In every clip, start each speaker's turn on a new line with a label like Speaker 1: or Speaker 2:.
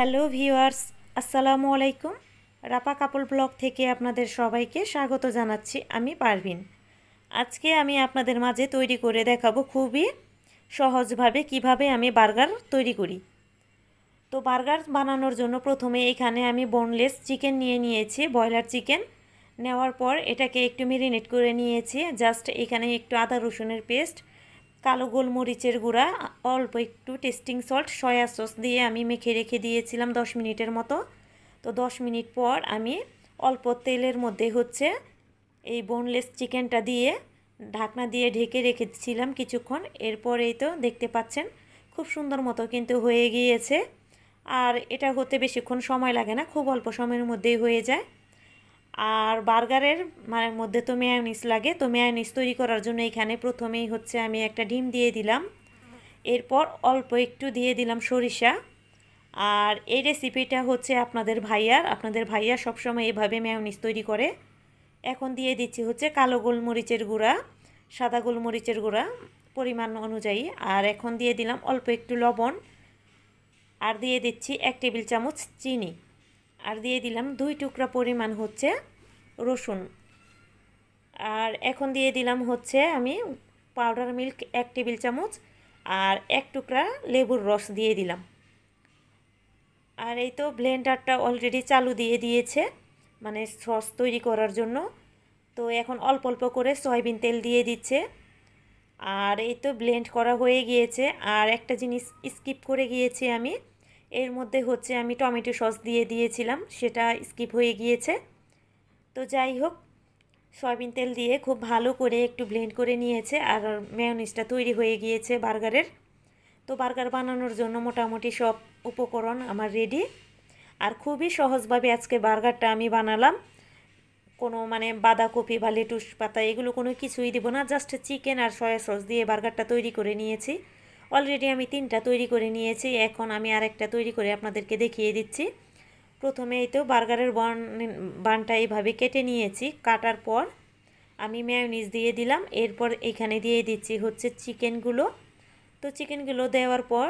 Speaker 1: hello viewers আসসালামু আলাইকুম রাপা কাপল blog থেকে আপনাদের সবাইকে স্বাগত জানাচ্ছি আমি পারভিন আজকে আমি আপনাদের মাঝে তৈরি করে দেখাবো খুবই সহজভাবে কিভাবে আমি বার্গার তৈরি করি তো বার্গার বানানোর জন্য প্রথমে এখানে আমি বোনলেস চিকেন নিয়ে নিয়েছি ব্রয়লার চিকেন নেওয়ার পর এটাকে একটু মেরিনেট করে নিয়েছি জাস্ট এখানে একটু আদা রসুনের পেস্ট কালো গোলমরিচের গুঁড়া অল্প একটু টেস্টিং সল্ট সয়া সস দিয়ে আমি মেখে রেখে দিয়েছিলাম দশ মিনিটের মতো তো দশ মিনিট পর আমি অল্প তেলের মধ্যে হচ্ছে এই বোনলেস চিকেনটা দিয়ে ঢাকনা দিয়ে ঢেকে রেখেছিলাম কিছুক্ষণ এরপরেই তো দেখতে পাচ্ছেন খুব সুন্দর মতো কিন্তু হয়ে গিয়েছে আর এটা হতে বেশিক্ষণ সময় লাগে না খুব অল্প সময়ের মধ্যেই হয়ে যায় আর বার্গারের মানে মধ্যে তো মেয়ানিস লাগে তো মেয়ানিস তৈরি করার জন্য এখানে প্রথমেই হচ্ছে আমি একটা ডিম দিয়ে দিলাম এরপর অল্প একটু দিয়ে দিলাম সরিষা আর এই রেসিপিটা হচ্ছে আপনাদের ভাইয়ার আপনাদের ভাইয়া সবসময় এভাবে মেয়নিস তৈরি করে এখন দিয়ে দিচ্ছি হচ্ছে কালো গোলমরিচের গুঁড়া সাদা গোলমরিচের গুঁড়া পরিমাণ অনুযায়ী আর এখন দিয়ে দিলাম অল্প একটু লবণ আর দিয়ে দিচ্ছি এক টেবিল চামচ চিনি আর দিয়ে দিলাম দুই টুকরা পরিমাণ হচ্ছে রসুন আর এখন দিয়ে দিলাম হচ্ছে আমি পাউডার মিল্ক এক টেবিল চামচ আর এক টুকরা লেবুর রস দিয়ে দিলাম আর এই তো ব্লেন্ডারটা অলরেডি চালু দিয়ে দিয়েছে মানে সস তৈরি করার জন্য তো এখন অল্প অল্প করে সয়াবিন তেল দিয়ে দিচ্ছে আর এই তো ব্লেন্ড করা হয়ে গিয়েছে আর একটা জিনিস স্কিপ করে গিয়েছি আমি এর মধ্যে হচ্ছে আমি টমেটো সস দিয়ে দিয়েছিলাম সেটা স্কিপ হয়ে গিয়েছে তো যাই হোক সয়াবিন তেল দিয়ে খুব ভালো করে একটু ব্লেন্ড করে নিয়েছে আর মেয়নিজটা তৈরি হয়ে গিয়েছে বার্গারের তো বার্গার বানানোর জন্য মোটামুটি সব উপকরণ আমার রেডি আর খুবই সহজভাবে আজকে বার্গারটা আমি বানালাম কোনো মানে বাঁধাকপি বা লেটুস পাতা এগুলো কোনো কিছুই দিব না জাস্ট চিকেন আর সয়া সস দিয়ে বার্গারটা তৈরি করে নিয়েছি অলরেডি আমি তিনটা তৈরি করে নিয়েছি এখন আমি আরেকটা তৈরি করে আপনাদেরকে দেখিয়ে দিচ্ছি প্রথমে এই তো বার্গারের বান বানটা এইভাবে কেটে নিয়েছি কাটার পর আমি ম্যায়নিজ দিয়ে দিলাম এরপর এখানে দিয়ে দিচ্ছি হচ্ছে চিকেনগুলো তো চিকেনগুলো দেওয়ার পর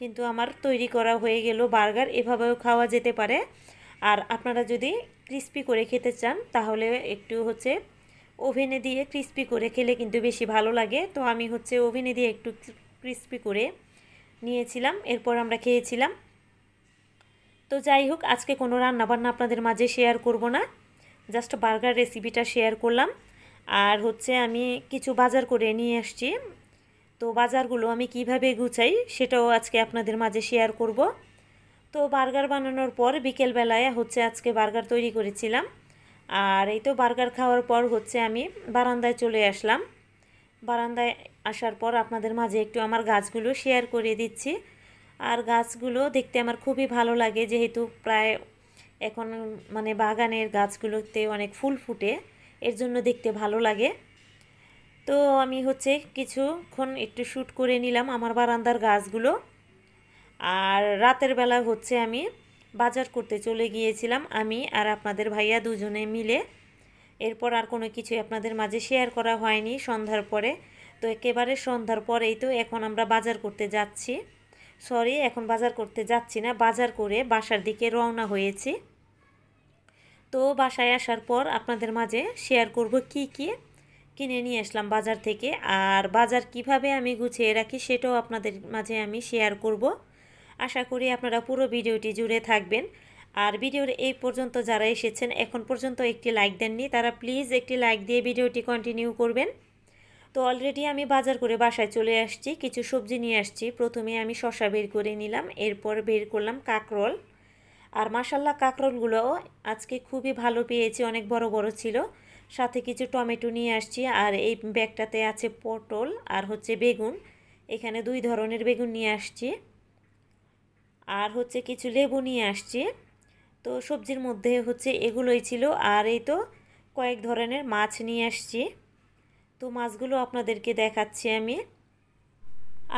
Speaker 1: কিন্তু আমার তৈরি করা হয়ে গেল বার্গার এভাবেও খাওয়া যেতে পারে আর আপনারা যদি ক্রিস্পি করে খেতে চান তাহলে একটু হচ্ছে ওভেনে দিয়ে ক্রিস্পি করে খেলে কিন্তু বেশি ভালো লাগে তো আমি হচ্ছে ওভেনে দিয়ে একটু ক্রিস্পি করে নিয়েছিলাম এরপর আমরা খেয়েছিলাম তো যাই হোক আজকে কোনো রান্নাবান্না আপনাদের মাঝে শেয়ার করব না জাস্ট বার্গার রেসিপিটা শেয়ার করলাম আর হচ্ছে আমি কিছু বাজার করে নিয়ে আসছি তো বাজারগুলো আমি কিভাবে গুছাই সেটাও আজকে আপনাদের মাঝে শেয়ার করব তো বার্গার বানানোর পর বিকেলবেলায় হচ্ছে আজকে বার্গার তৈরি করেছিলাম আর এই তো বার্গার খাওয়ার পর হচ্ছে আমি বারান্দায় চলে আসলাম বারান্দায় আসার পর আপনাদের মাঝে একটু আমার গাছগুলো শেয়ার করে দিচ্ছি আর গাছগুলো দেখতে আমার খুবই ভালো লাগে যেহেতু প্রায় এখন মানে বাগানের গাছগুলোতে অনেক ফুল ফুটে এর জন্য দেখতে ভালো লাগে তো আমি হচ্ছে কিছুক্ষণ একটু শ্যুট করে নিলাম আমার বারান্দার গাছগুলো আর রাতের বেলা হচ্ছে আমি বাজার করতে চলে গিয়েছিলাম আমি আর আপনাদের ভাইয়া দুজনে মিলে এরপর আর কোনো কিছু আপনাদের মাঝে শেয়ার করা হয়নি সন্ধ্যার পরে তো একেবারে সন্ধ্যার পরেই তো এখন আমরা বাজার করতে যাচ্ছি সরি এখন বাজার করতে যাচ্ছি না বাজার করে বাসার দিকে রওনা হয়েছি তো বাসায় আসার পর আপনাদের মাঝে শেয়ার করব কি কি কিনে নিয়ে আসলাম বাজার থেকে আর বাজার কিভাবে আমি গুছিয়ে রাখি সেটাও আপনাদের মাঝে আমি শেয়ার করব আশা করি আপনারা পুরো ভিডিওটি জুড়ে থাকবেন আর ভিডিওর এই পর্যন্ত যারা এসেছেন এখন পর্যন্ত একটি লাইক দেননি তারা প্লিজ একটি লাইক দিয়ে ভিডিওটি কন্টিনিউ করবেন তো অলরেডি আমি বাজার করে বাসায় চলে আসছি কিছু সবজি নিয়ে আসছি প্রথমে আমি শশা বের করে নিলাম এরপর বের করলাম কাকরোল আর মাসাল্লা কাকরোলগুলোও আজকে খুবই ভালো পেয়েছি অনেক বড় বড় ছিল সাথে কিছু টমেটো নিয়ে আসছি আর এই ব্যাগটাতে আছে পটল আর হচ্ছে বেগুন এখানে দুই ধরনের বেগুন নিয়ে আসছি আর হচ্ছে কিছু লেবু নিয়ে আসছি তো সবজির মধ্যে হচ্ছে এগুলোই ছিল আর এই তো কয়েক ধরনের মাছ নিয়ে আসছি তো মাছগুলো আপনাদেরকে দেখাচ্ছি আমি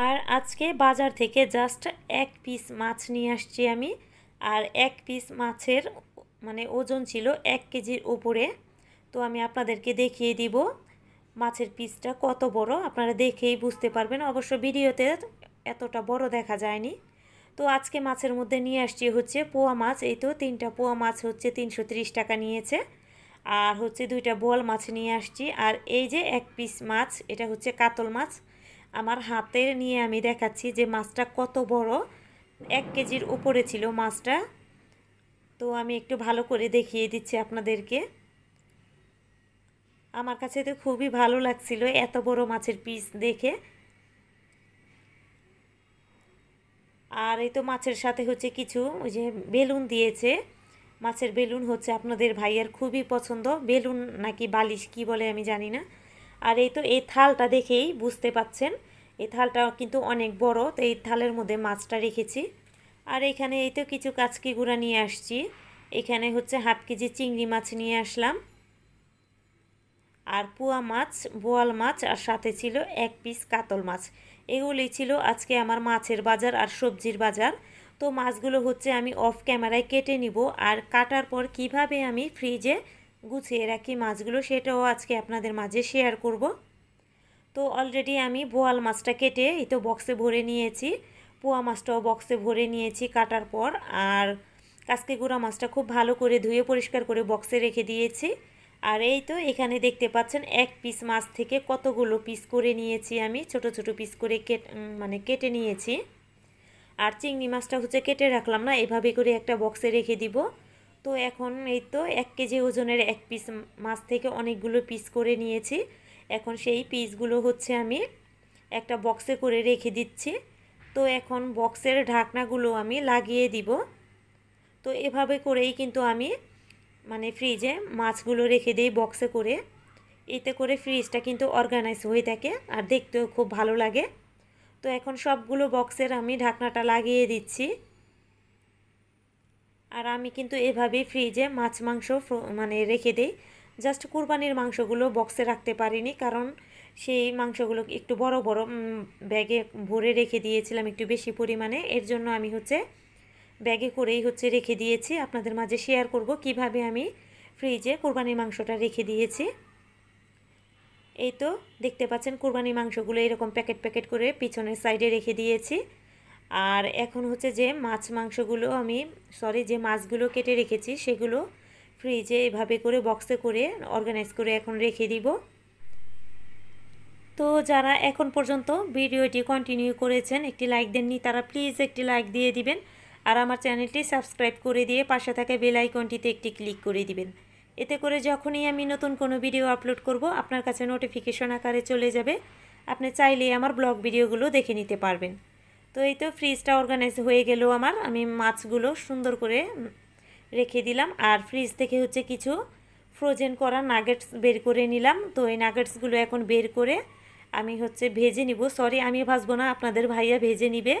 Speaker 1: আর আজকে বাজার থেকে জাস্ট এক পিস মাছ নিয়ে আসছি আমি আর এক পিস মাছের মানে ওজন ছিল এক কেজির উপরে তো আমি আপনাদেরকে দেখিয়ে দিব মাছের পিসটা কত বড় আপনারা দেখেই বুঝতে পারবেন অবশ্য ভিডিওতে এতটা বড় দেখা যায়নি তো আজকে মাছের মধ্যে নিয়ে আসছি হচ্ছে পোয়া মাছ এই তো তিনটা পোয়া মাছ হচ্ছে তিনশো টাকা নিয়েছে আর হচ্ছে দুইটা বোয়াল মাছ নিয়ে আসছি আর এই যে এক পিস মাছ এটা হচ্ছে কাতল মাছ আমার হাতে নিয়ে আমি দেখাচ্ছি যে মাছটা কত বড় এক কেজির উপরে ছিল মাছটা তো আমি একটু ভালো করে দেখিয়ে দিচ্ছি আপনাদেরকে আমার কাছে তো খুবই ভালো লাগছিল এত বড় মাছের পিস দেখে আর এই তো মাছের সাথে হচ্ছে কিছু ওই যে বেলুন দিয়েছে মাছের বেলুন হচ্ছে আপনাদের ভাইয়ের খুবই পছন্দ বেলুন নাকি বালিশ কি বলে আমি জানি না আর এই তো এই থালটা দেখেই বুঝতে পাচ্ছেন এই থালটা কিন্তু অনেক বড় তো এই থালের মধ্যে মাছটা রেখেছি আর এখানে এই তো কিছু কাচকি গুঁড়া নিয়ে আসছি এখানে হচ্ছে হাফ কেজি চিংড়ি মাছ নিয়ে আসলাম আর পোয়া মাছ বোয়াল মাছ আর সাথে ছিল এক পিস কাতল মাছ এগুলি ছিল আজকে আমার মাছের বাজার আর সবজির বাজার তো মাছগুলো হচ্ছে আমি অফ ক্যামেরায় কেটে নিব আর কাটার পর কিভাবে আমি ফ্রিজে গুছিয়ে রাখি মাছগুলো সেটাও আজকে আপনাদের মাঝে শেয়ার করব তো অলরেডি আমি বোয়াল মাছটা কেটে এই তো বক্সে ভরে নিয়েছি পোয়া মাছটাও বক্সে ভরে নিয়েছি কাটার পর আর কাজকে গুঁড়া মাছটা খুব ভালো করে ধুয়ে পরিষ্কার করে বক্সে রেখে দিয়েছি আর এই তো এখানে দেখতে পাচ্ছেন এক পিস মাছ থেকে কতগুলো পিস করে নিয়েছি আমি ছোট ছোট পিস করে কেট মানে কেটে নিয়েছি আর চিংড়ি মাছটা হচ্ছে কেটে রাখলাম না এভাবে করে একটা বক্সে রেখে দিব তো এখন এই তো এক কেজি ওজনের এক পিস মাছ থেকে অনেকগুলো পিস করে নিয়েছি এখন সেই পিসগুলো হচ্ছে আমি একটা বক্সে করে রেখে দিচ্ছি তো এখন বক্সের ঢাকনাগুলো আমি লাগিয়ে দিব তো এভাবে করেই কিন্তু আমি মানে ফ্রিজে মাছগুলো রেখে দিই বক্সে করে এতে করে ফ্রিজটা কিন্তু অর্গানাইজ হয়ে থাকে আর দেখতেও খুব ভালো লাগে তো এখন সবগুলো বক্সের আমি ঢাকনাটা লাগিয়ে দিচ্ছি আর আমি কিন্তু এভাবেই ফ্রিজে মাছ মাংস মানে রেখে দিই জাস্ট কুরবানির মাংসগুলো বক্সে রাখতে পারিনি কারণ সেই মাংসগুলো একটু বড় বড় ব্যাগে ভরে রেখে দিয়েছিলাম একটু বেশি পরিমাণে এর জন্য আমি হচ্ছে ব্যাগে করেই হচ্ছে রেখে দিয়েছি আপনাদের মাঝে শেয়ার করব কিভাবে আমি ফ্রিজে কোরবানির মাংসটা রেখে দিয়েছি এই তো দেখতে পাচ্ছেন কোরবানি মাংসগুলো এরকম প্যাকেট প্যাকেট করে পিছনের সাইডে রেখে দিয়েছি আর এখন হচ্ছে যে মাছ মাংসগুলো আমি সরি যে মাছগুলো কেটে রেখেছি সেগুলো ফ্রিজে এভাবে করে বক্সে করে অর্গানাইজ করে এখন রেখে দিব তো যারা এখন পর্যন্ত ভিডিওটি কন্টিনিউ করেছেন একটি লাইক দেননি তারা প্লিজ একটি লাইক দিয়ে দিবেন আর আমার চ্যানেলটি সাবস্ক্রাইব করে দিয়ে পাশে থাকা বেল আইকনটিতে একটি ক্লিক করে দিবেন এতে করে যখনই আমি নতুন কোনো ভিডিও আপলোড করব আপনার কাছে নোটিফিকেশন আকারে চলে যাবে আপনি চাইলেই আমার ব্লগ ভিডিওগুলো দেখে নিতে পারবেন তো এই তো ফ্রিজটা অর্গানাইজ হয়ে গেল আমার আমি মাছগুলো সুন্দর করে রেখে দিলাম আর ফ্রিজ থেকে হচ্ছে কিছু ফ্রোজেন করা নাগেটস বের করে নিলাম তো এই নাগেটসগুলো এখন বের করে আমি হচ্ছে ভেজে নিব সরি আমি ভাসবো না আপনাদের ভাইয়া ভেজে নিবে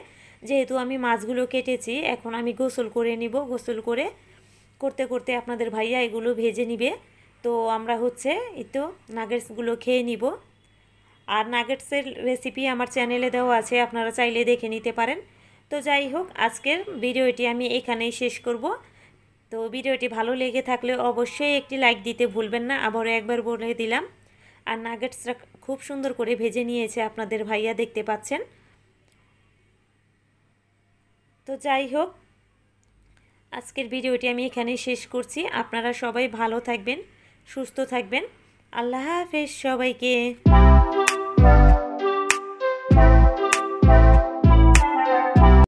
Speaker 1: যেহেতু আমি মাছগুলো কেটেছি এখন আমি গোসল করে নিব গোসল করে করতে করতে আপনাদের ভাইয়া এগুলো ভেজে নিবে তো আমরা হচ্ছে এই তো নাগেটসগুলো খেয়ে নিব আর নাগেটসের রেসিপি আমার চ্যানেলে দেওয়া আছে আপনারা চাইলে দেখে নিতে পারেন তো যাই হোক আজকের ভিডিওটি আমি এখানেই শেষ করব তো ভিডিওটি ভালো লেগে থাকলে অবশ্যই একটি লাইক দিতে ভুলবেন না আবারও একবার বলে দিলাম আর নাগেটসটা খুব সুন্দর করে ভেজে নিয়েছে আপনাদের ভাইয়া দেখতে পাচ্ছেন তো যাই হোক আজকের ভিডিওটি আমি এখানেই শেষ করছি আপনারা সবাই ভালো থাকবেন সুস্থ থাকবেন আল্লাহ হাফেজ সবাইকে